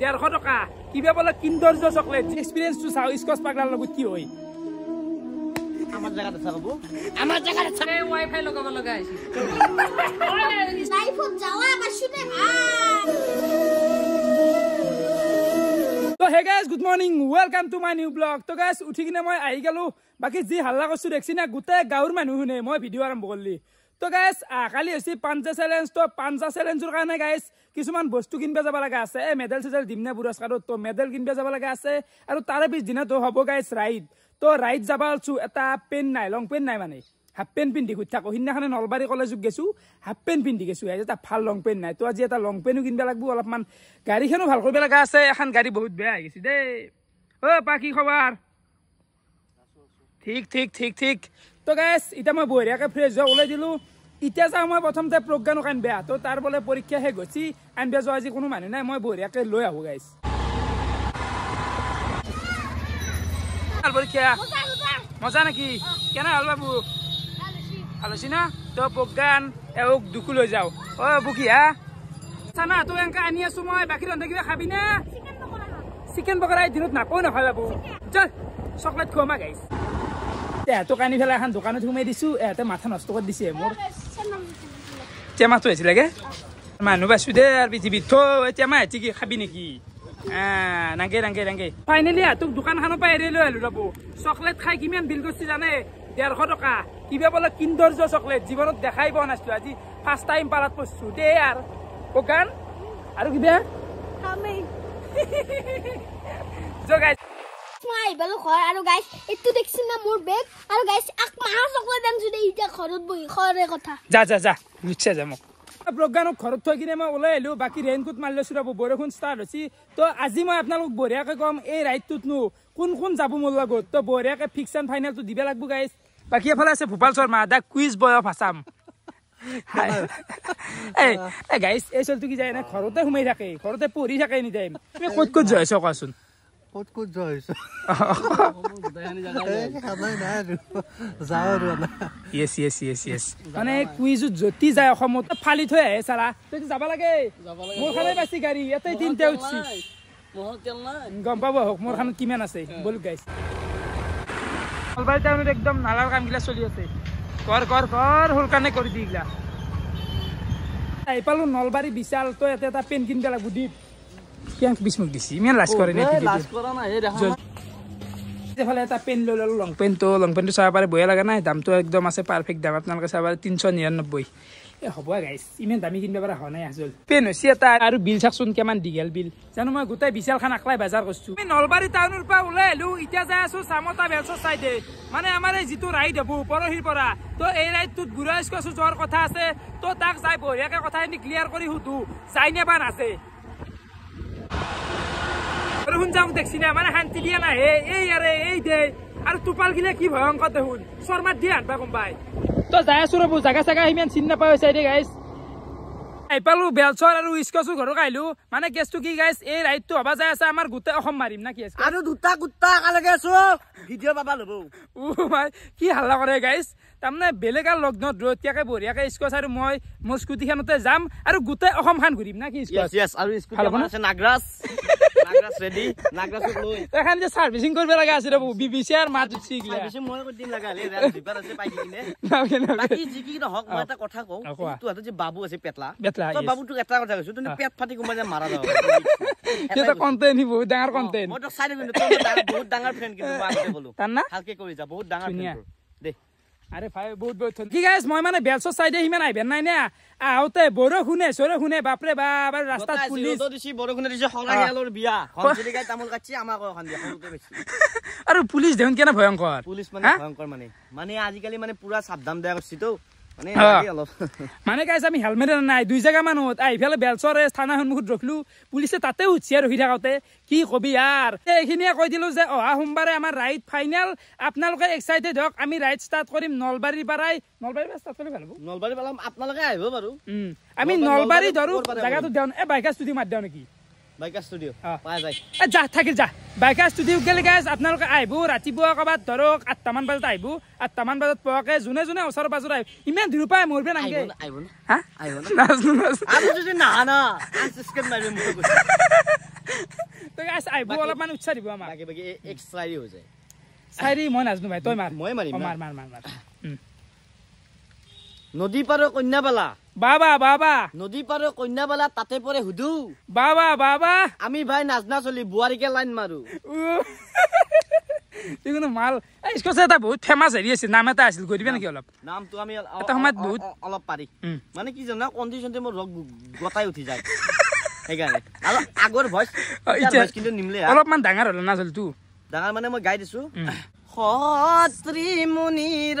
ডেৰশ টকা কিবা বোলে কিন্দৰ্য চকলেট এক্সপিৰিয়েঞ্চটো চাওঁ স্কচ পাৰ্কাৰ লগত কি হয় উঠি কিনে মই আহি গেলো বাকী যি হাল্লা কৰিছো দেখিছিনা গোটেই গাঁৱৰ মানুহ শুনে মই ভিডিঅ' আৰম্ভ কৰিলি তো গাইজ কালি হৈছে পাঞ্জা চেলেঞ্জ তো পাঞ্জা চেলেঞ্জৰ কাৰণে গাইজ কিছুমান বস্তু কিনিব যাব লগা আছে এই মেডেল চেডেল দিম নে পুৰস্কাৰত তো মেডেল কিনিব যাব লগা আছে আৰু তাৰে পিছদিনাতো হ'ব গাইজ ৰাইড তো ৰাইড যাব ওলছোঁ এটা পেণ্ট নাই লং পেণ্ট নাই মানে হাফ পেণ্ট পিন্ধি ঘূৰি থাকো সিদিনাখনে নলবাৰী কলেজত গেছোঁ হাফ পেণ্ট পিন্ধি গেছোঁ আজি এটা ভাল লং পেণ্ট নাই তো আজি এটা লং পেণ্টো কিনিব লাগিব অলপমান গাড়ীখনো ভাল কৰিব লগা আছে এখন গাড়ী বহুত বেয়া হৈ গৈছে দেই অ' পা কি খবৰ ঠিক ঠিক ঠিক ঠিক তো গাইজ এতিয়া মই বহিৰাকৈ ফ্ৰেছ হোৱা ওলাই দিলোঁ এতিয়া চাওঁ মই প্ৰথমতে প্ৰজ্ঞানক আনবে তো তাৰ বোলে পৰীক্ষা শেষ হৈছে বেয়া যোৱা আজি কোনো মানুহ নাই মই বঢ়িয়াকে লৈ আহো গাইছ পৰীক্ষা মজা নেকি কেনে হ'ল বাবু ভাল হৈছে না তই প্ৰজ্ঞান এওক দুখো লৈ যাওঁ অ' বুকি হা চানা তই এনেকৈ আনি আছো মই বাকী ৰন্ধা কিবা খাবি না চিকেন পকৰা এই দিনত নাপাওঁ নহয় বাবু চকলেট খুৱামা গাইছ এহেঁতক আনি পেলাই এখন দোকানত সোমাই দিছো এহেঁতে মাথা নষ্ট কৰি দিছে মোৰ تيما تو اتي لاغي ما نو با سودي ار بي تي بي تو تيما اتي كي خابيني كي اه نانغي نانغي نانغي فاينلي ا توك دوكان هانو باي ريلو الو رابو شوكليت خاي كي ميان بيل گوسي جاني ديار خو دوكا كي بي بولا كين دورج شوكليت جيبونت دخاي بون اسو اجي فاست تايم بارات بو سودي ار اوكان ارو كي بي هامي جو گايز মাই বেলু ঘৰ আৰু গাইছ এইটো দেখিছিল না মোৰ বেগ আৰু গাইছ আক মাহৰ চকলেট আনিছো দেই এতিয়া ঘৰত বহি ঘৰৰে কথা যা যা যা নিশ্চয় যাম প্ৰজ্ঞানক ঘৰত থৈ কিনে মই ওলাই আহিলোঁ বাকী ৰেইনকোট মাৰি লৈছোঁ ৰ'ব বৰষুণ ষ্টাৰ্ট হৈছে তো আজি মই আপোনালোকক বঢ়িয়াকৈ ক'ম এই ৰাইডটোতনো কোন কোন যাব মোৰ লগত তো বঢ়িয়াকৈ ফিক্স এণ্ড ফাইনেলটো দিব লাগিব গাইছ বাকী এফালে আছে ভূপাল শৰ্মা দা কুইজ বয় অফ আছাম এই গাইছ এই চলটো কি যায় এনে ঘৰতে সোমাই থাকে ঘৰতে পঢ়ি থাকে এনি টাইম তুমি ক'ত ক'ত যাইছ কোৱাচোন ক'ত ক'ত জয় হৈছ গম পাব হওক মোৰ খানত কিমান আছে বলক গাইছ নলবাৰী একদম নালাৰ কামগিলা চলি আছে ঘৰ ঘৰ ঘৰ সোনকালে কৰি দিগিলা এইফালো নলবাৰী বিশাল তই এটা পেন কিনিব লাগিব দ্বীপ পিয়াং বিশ মুখ দিছি ইমান লাজ করে নে এফালে এটা পেন লৈ ল'লোঁ লং পেনটো লং পেনটো চাব পাৰে বয়া লাগে নাই দামটো একদম আছে পাৰফেক্ট দাম আপোনালোকে চাব পাৰে তিনিশ নিৰান্নব্বৈ এই হ'ব গাইছ ইমান দামী কিনিব পৰা হোৱা নাই আচল পেন হৈছে এটা আৰু বিল চাকচোন কিমান দীঘল বিল জানো মই গোটেই বিশালখান আকলাই বজাৰ কৰিছোঁ মই নলবাৰী টাউনৰ পৰা ওলাই আহিলোঁ এতিয়া যাই আছোঁ চামতা বেলচৰ চাইডে মানে আমাৰ এই যিটো ৰাইড হ'ব পৰহিৰ পৰা তো এই ৰাইডটোত গুৰাইছ কৈছোঁ যোৱাৰ কথা আছে তো তাক যাই বঢ়িয়াকৈ কথাখিনি ক্লিয়াৰ কৰি সুধোঁ যায় নে বা নাচে শুন যাওঁ দেখ চিনে মানে শান্তি দিয়া নাহে এই আৰে এই দে আৰু টোপাল গিলে কি ভয়ংকৰ দেখোন শৰ্মাত দিয়া আনবা গম পাই তই যাই আছো ৰ'ব জাগা চাগা সিমান চিন্তা পাই হৈছে দে গাইছ পালো বেলচৰ আৰু ইস্কচৰ ঘৰত আহিলো মানে কেছটো কি গাইছ এই ৰাইডটো হবা যায় আছে আমাৰ গোটেই অসম মাৰিম না কি আছে আৰু দুটা গোটা একেলগে আছো ভিডিঅ' পাবা ল'ব ও মাই কি হাল্লা কৰে গাইছ তাৰমানে বেলেগ আৰু লগ্নত ৰতীয়াকে বঢ়িয়াকে স্কচ আৰু মই মোৰ স্কুটিখনতে যাম আৰু গোটেই অসমখন ঘূৰিম না কি নাগৰাজ বাবু আছে পেটলা বৰষুণে চৰষুণে বাপৰে বাপ ৰাস্তাত আৰু পুলিচ দেখোন কেনে ভয়ংকৰ পুলিচ মানে ভয়ংকৰ মানে মানে আজিকালি মানে পুৰা চাবধান দিয়া কৰিছো মানে কাইছে আমি হেলমেটে নাই দুই জেগা মানুহত আহি ফেলে বেলচৰে থানা সন্মুখত ৰখিলো পুলিচে তাতে উঠিয়াই ৰখি থাকোঁতে কি কবি আৰ এইখিনিয়ে কৈ দিলো যে অহা সোমবাৰে আমাৰ ৰাইড ফাইনেল আপোনালোকে এক্সাইটেড হওক আমি ৰাইড ষ্টাৰ্ট কৰিম নলবাৰীৰ পৰাই নলবাৰীৰ পৰা ষ্টাৰ্ট কৰিলে ভাল হ'ব নলবাৰী পালাম আপোনালোকে আহিব বাৰু আমি নলবাৰী ধৰো জেগাটো দিওঁ এই বাইকা ষ্টুডিঅ' মাত দিওঁ নেকি যা ভাই মাৰ মাৰ মাৰ নদী পাৰ কন্যা পালা বাবা বাবা নদী পাৰ কন্যা বেলা তাতে পৰে সুধো বাবা বাবা আমি ভাই নাজনা চলি বোৱাৰীকে লাইন মাৰো মোৰ গতাই উঠি যায় সেইকাৰণে আগৰ ভইচ কিন্তু নিমিলে অলপমান ডাঙৰ হ'লে নাছিল ডাঙৰ মানে মই গাই দিছো সত্ৰী মুনিৰ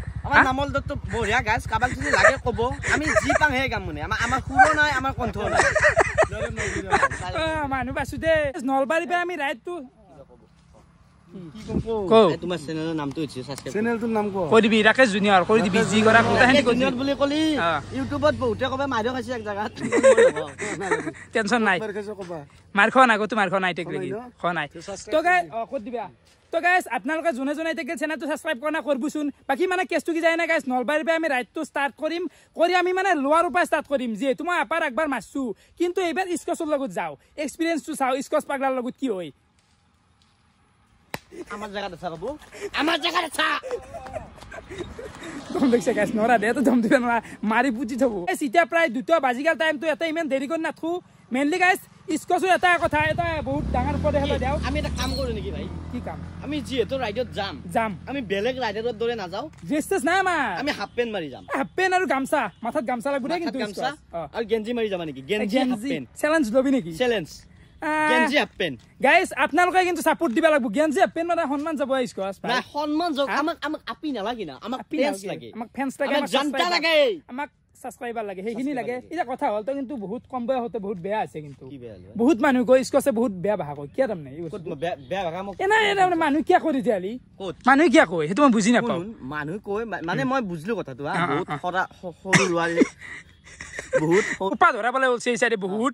আমাৰ নামল দত্ত বঢ়িয়া গাছ কাবাক যদি লাগে ক'ব আমি যি পাওঁ সেই গাম মানে আমাৰ আমাৰ সুৰ নাই আমাৰ কণ্ঠ নাই মানুহ পাইছো দেই নলবাৰী পৰা আমি ৰাইডটো মাৰ খোৱা নাই কোনো মাৰ খোৱা নাই তোক লাগি খোৱা নাই তোকে ক'ত দিবা তো গাইছ আপোনালোকে যোনে যোনে এতিয়া চেনেলটো ছাবস্ক্ৰাইব কৰা নাই কৰবচোন বাকী মানে কেচটো কি যায় নাই গাইছ নলবাৰীৰ পৰা আমি ৰাইডটো ষ্টাৰ্ট কৰিম কৰি আমি মানে লোৱাৰ উপায় ষ্টাৰ্ট কৰিম যিহেতু মই আপাৰ একবাৰ মাৰিছোঁ কিন্তু এইবাৰ স্কচৰ লগত যাওঁ এক্সপিৰিয়েঞ্চটো চাওঁ স্কচ পাগলাৰ লগত কি হয় আমাৰ জেগাত আছা বাবু আমাৰ জেগাত কমবেক নৰা দে দম দিব নোৱাৰা মাৰি পুতি থব এতিয়া প্ৰায় দুটা বাজি গেল টাইমটো এটা ইমান দেৰি কৰি নাথো মেইনলি গাইজ স্কচো এটা কথা এটা বহুত ডাঙৰ ওপৰত হ'লে দিয়া আমি এটা কাম কৰো নেকি ভাই কি কাম আমি যিহেতু ৰাইডত যাম যাম আমি বেলেগ ৰাইডৰ দৰে নাযাওঁ জেষ্টেছ নাই মা আমি হাফ পেন মাৰি যাম হাফ পেন আৰু গামছা মাথাত গামছা লাগিব কিন্তু গামছা আৰু গেঞ্জি মাৰি যাবা নেকি গেঞ্জি হাফ পেন চেলেঞ্জ ল'বি নেকি চেলেঞ্জ গেঞ্জি হাফ পেন গাইজ আপোনালোকে কিন্তু চাপোর্ট দিব লাগব গেঞ্জি হাফ পেন মানে সন্মান যাব আইছ কাস ভাই সন্মান যাব আমাক আমাক আপি নালাগে না আমাক ফ্যান্স লাগে আমাক ফ্যান্স লাগে আমাক জানতা লাগে আমাক সাবস্ক্রাইবার লাগে হেখিনি লাগে এটা কথা হল তো কিন্তু বহুত কম বয় হতে বহুত বেয়া আছে কিন্তু বহুত মানুহ কই ইসকো আছে বহুত বেয়া ভাগ কি আর মানে বেয়া ভাগ মক এনা এনা মানুহ কি কই দিছালি মানুহ কি কই হেতু মই বুঝি না পাও মানুহ কই মানে মই বুঝলো কথাটো বহুত খরা খরু লাল বহুত উপা ধরা বলে বলছে ইসারে বহুত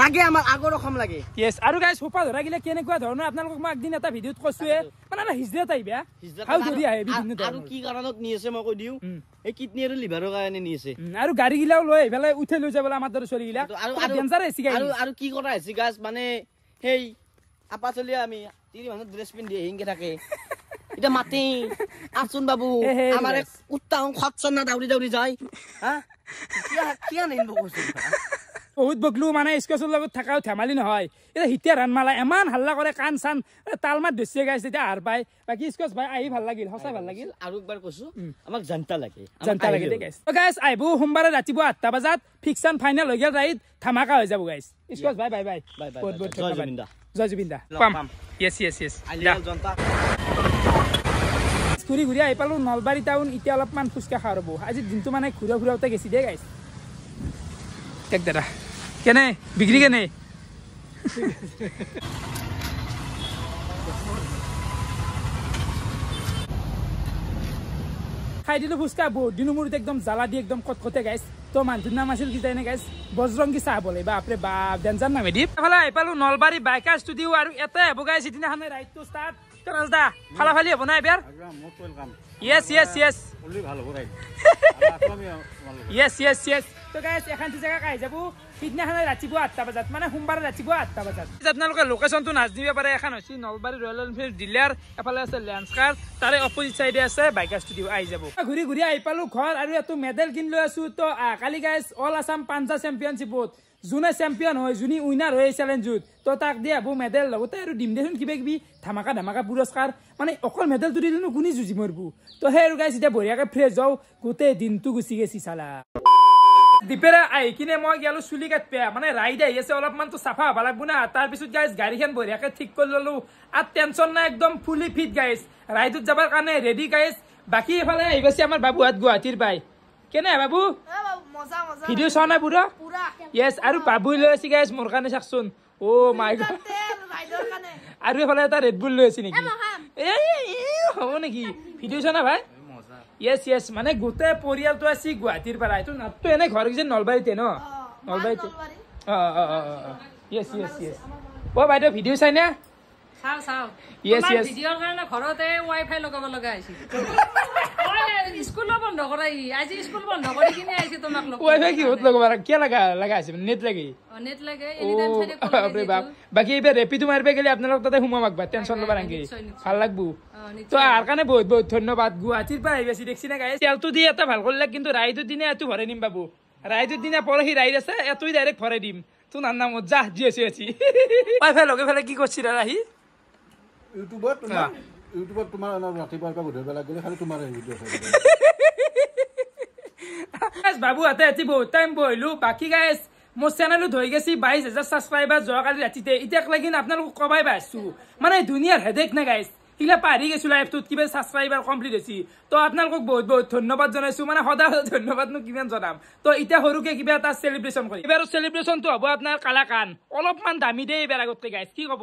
লাগে আমাৰ আগৰ অসম লাগে yes আৰু গাইছ হপা ধৰা গিলা কেনেকুৱা ধৰণৰ আপোনালোকক মই একদিন এটা ভিডিঅত কৈছোৱে মানে আৰু হিজদেত আহিবা আৰু যদি আহে বিভিন্ন আৰু কি কাৰণত নিয়েছে মই কৈ দিওঁ এই কিডনী আৰু লিভাৰৰ কাৰণে নিয়েছে আৰু গাড়ী গিলাও লৈ এইফালে উঠাই লৈ যাবলৈ আমাৰ দৰে চলি গিলা আৰু আৰু কি কৰা হৈছে গাছ মানে সেই আপা চলি আমি তিনি মানুহ ড্ৰেছ পিন্ধি এহিংকে থাকে এতিয়া মাতি আচোন বাবু আমাৰ উত্তাহ সৎচন্না দাউৰি দাউৰি যায় হা কিয় কিয় নিনিব কৈছো বহুত বগলু মানে স্কচৰ লগত থকাও ধেমালি নহয় এতিয়া হিতিয়া ৰানমালা ইমান হাল্লা কৰে কাণ চান তাল মাত ধৰিছে গাইছ তেতিয়া হাৰ পাই বাকী স্কচ ভাই আহি ভাল লাগিল সঁচা ভাল লাগিল আৰু একবাৰ কৈছো আমাক জানতা লাগে জানতা লাগে গাইছ আহিব সোমবাৰে ৰাতিপুৱা আঠটা বজাত ফিক্সন ফাইনেল হৈ গেল ৰাইত ধামাকা হৈ যাব গাইছ স্কচ ভাই বাই বাই বহুত বহুত জয় জুবিন দা পাম য়েছ য়েছ য়েছ ঘূৰি ঘূৰি আহি পালোঁ নলবাৰী টাউন এতিয়া অলপমান খোজকাষা ৰ'ব আজি দিনটো মানে ঘূৰা ঘূৰাওঁতে গেছি দে গাইছ এক দাদা কেনে বিক্রি কেনে খাই দিলো ফুচকা বহুত দিনৰ মূৰত একদম জ্বালা দি একদম কটকটে গাইছ তো নাম আছিল কি জানে গাইছ বজৰঙ্গী চাহ বলে বাপৰে বাপ ডেঞ্জাৰ নামে দিব ফালে আই পালো নলবাৰী বাইকা ষ্টুডিও আৰু এতে হব গাইছ ইদিনা হামে বজাত মানে সোমবাৰ ৰাতিব আটা বজাত আপোনালোকে লোকেশনটো নাজনিব পাৰে এখন হৈছে নলবাৰী ৰয়েল এনফিল্ড ডিলাৰ আছে লেন্সকাৰ তাৰে অপজিট চাইডে আছে বাইকা ষ্টুডিঅ' আহি যাব ঘূৰি ঘূৰি আহি পালো ঘৰ আৰু এইটো মেডেল কিনি লৈ আছো তো আহ কালি গাইছ অল আসাম পাঞ্জা চেম্পিয়নশ্বিপত যোনে চেম্পিয়ন হয় যোনে উইনাৰ হয় এই চেলেঞ্জত তো তাক দিয়ে আবু মেডেল লগতে আৰু দিম দেচোন কিবা কিবি ধামাকা ধামাকা পুৰস্কাৰ মানে অকল মেডেলটো দি দিলোঁ কোনে যুঁজি মৰিব তো সেই আৰু গাইছ এতিয়া বঢ়িয়াকৈ ফ্ৰেছ যাওঁ গোটেই দিনটো গুচি গৈছি চালা দীপেৰে আহি কিনে মই গেলো চুলি কাট পেয়া মানে ৰাইড আহি আছে অলপমানটো চাফা হ'ব লাগব না তাৰপিছত গাইজ গাড়ীখন বঢ়িয়াকৈ ঠিক কৰি ললোঁ আৰু টেনশ্যন নাই একদম ফুলি ফিট গাইজ ৰাইডত যাবৰ কাৰণে ৰেডি গাইজ বাকী এফালে আহি গৈছে আমাৰ বাবুহাত গুৱাহাটীৰ পাই কেনে বাবু ভিডিঅ' চোৱা নাই পুৰা য়েছ আৰু বাবুই লৈ আছে গাইছ মোৰ কাৰণে চাকচোন অ' মাই আৰু এইফালে এটা ৰেডবুল লৈ আছে নেকি এই হ'ব নেকি ভিডিঅ' চোৱা নাই ভাই য়েছ য়েছ মানে গোটেই পৰিয়ালটো আছে গুৱাহাটীৰ পৰা এইটো নাটটো এনেই ঘৰ যে নলবাৰীতে ন নলবাৰীতে অঁ অঁ অঁ অঁ য়েছ য়েছ য়েছ অ' বাইদেউ ভিডিঅ' চাই নে চাওঁ চাওঁ য়েছ য়েছ ভিডিঅ'ৰ কাৰণে ঘৰতে ৱাইফাই লগাব লগা হৈছে ধন্যবাদ কিন্তু ৰাইটো দিনে এইটো ভৰাই নিম বাবু ৰাইটো দিনা পৰহি ৰাইড আছে এইটো ডাইৰেক্ট ভৰাই দিম তোৰ নাম নাম যা যি আছে কি কৰিছিলা ৰাহি ইউটিউবত ইউটিউবত তোমাৰ ন ৰাতিপুৱাৰ পৰা গধূলি বেলা গ'লে খালি তোমাৰ ভিডিঅ' চাই বাবু হাতে ৰাতি বহুত টাইম বহিলো বাকী গাই মোৰ চেনেলত ধৰি গেছি বাইছ হাজাৰ ছাবস্ক্ৰাইবাৰ যোৱাকালি ৰাতিতে এতিয়া লাগি আপোনালোকক কবাই পাইছো মানে ধুনীয়া হেডেক নে গাইছ কিবা পাহৰি গেছো লাইফটোত কিবা ছাবস্ক্ৰাইবাৰ কমপ্লিট হৈছে তো আপোনালোকক বহুত বহুত ধন্যবাদ জনাইছো মানে সদায় সদায় ধন্যবাদনো কিমান জনাম তো এতিয়া সৰুকে কিবা এটা চেলিব্ৰেশ্যন কৰিম এইবাৰ চেলিব্ৰেশ্যনটো হ'ব আপোনাৰ কালাকান অলপমান দামী দেই এইবাৰ আগতকৈ গাইছ কি ক'ব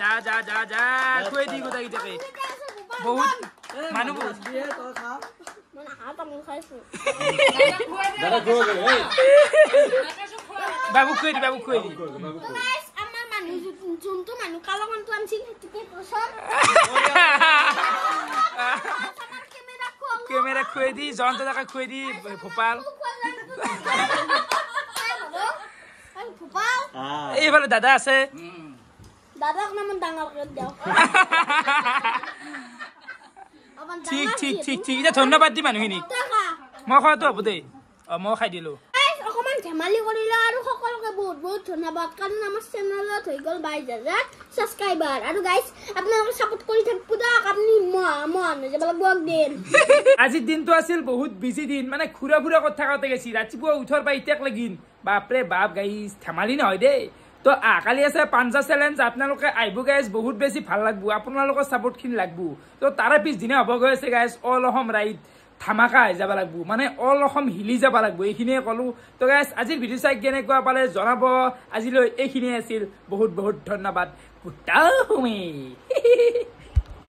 যা যা যা যা থৈ দি গোটেই কেইটাকে বহুত মানুহ বহুত বাবু খুৱাই দি বাবু খুৱাই দি কেমেৰা খুৱাই দি জন দাদাকে খুৱাই দি ভূপাল এইফালে দাদা আছে Babak naman dangal ko daw. Tik tik tik tik. Ida thonna badi manu hini. Mo khoy to abude. A mo khai dilu. Guys, aku man jamali kori la aru khokol ke bud bud thonna bad kan nama channel la thikol bai jazak subscriber. Aru guys, apna aku support kori thak puda kapni ma ma na jabal buak din. Aji din tu asil bahut busy din. Mana khura khura kotha kotha kesi. Rachi buak uthor bai tek lagin. Bapre bap guys, jamali na hoy deh. তো কালি আছে পাঞ্জা challenge আপোনালোকে আহিব guys বহুত বেছি ভাল লাগবো আপোনালোকৰ চাপৰ্টখিনি লাগবো তো তাৰে পিছদিনা হ'ব গৈ আছে গাইজ অল অসম ৰাইড ধামাকা আহি যাব লাগব মানে অল অসম হিলি যাব লাগব এইখিনিয়ে ক'লো তো গাইজ আজিৰ ভিডিঅ' চাই কেনেকুৱা পালে জনাব আজিলৈ এইখিনিয়ে আছিল বহুত বহুত ধন্যবাদ